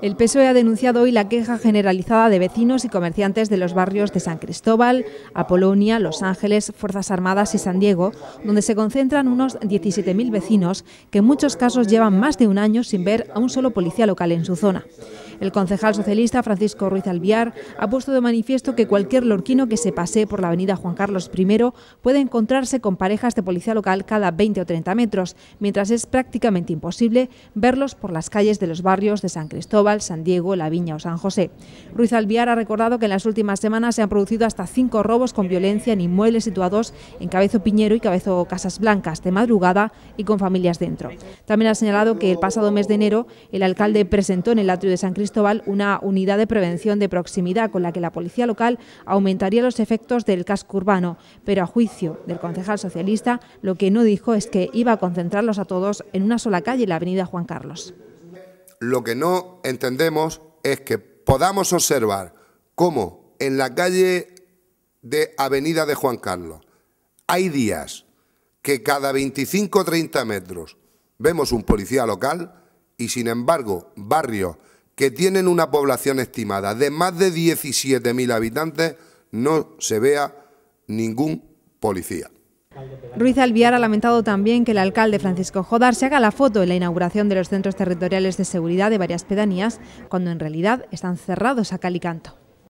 El PSOE ha denunciado hoy la queja generalizada de vecinos y comerciantes de los barrios de San Cristóbal, Apolonia, Los Ángeles, Fuerzas Armadas y San Diego, donde se concentran unos 17.000 vecinos que en muchos casos llevan más de un año sin ver a un solo policía local en su zona. El concejal socialista Francisco Ruiz Alviar ha puesto de manifiesto que cualquier lorquino que se pase por la avenida Juan Carlos I puede encontrarse con parejas de policía local cada 20 o 30 metros, mientras es prácticamente imposible verlos por las calles de los barrios de San Cristóbal San Diego, La Viña o San José. Ruiz Alviar ha recordado que en las últimas semanas se han producido hasta cinco robos con violencia en inmuebles situados en Cabezo Piñero y Cabezo Casas Blancas de madrugada y con familias dentro. También ha señalado que el pasado mes de enero el alcalde presentó en el atrio de San Cristóbal una unidad de prevención de proximidad con la que la policía local aumentaría los efectos del casco urbano, pero a juicio del concejal socialista lo que no dijo es que iba a concentrarlos a todos en una sola calle, la avenida Juan Carlos. Lo que no entendemos es que podamos observar cómo en la calle de Avenida de Juan Carlos hay días que cada 25 o 30 metros vemos un policía local y sin embargo barrios que tienen una población estimada de más de 17.000 habitantes no se vea ningún policía. Ruiz Alviar ha lamentado también que el alcalde Francisco Jodar se haga la foto en la inauguración de los centros territoriales de seguridad de varias pedanías, cuando en realidad están cerrados a Calicanto.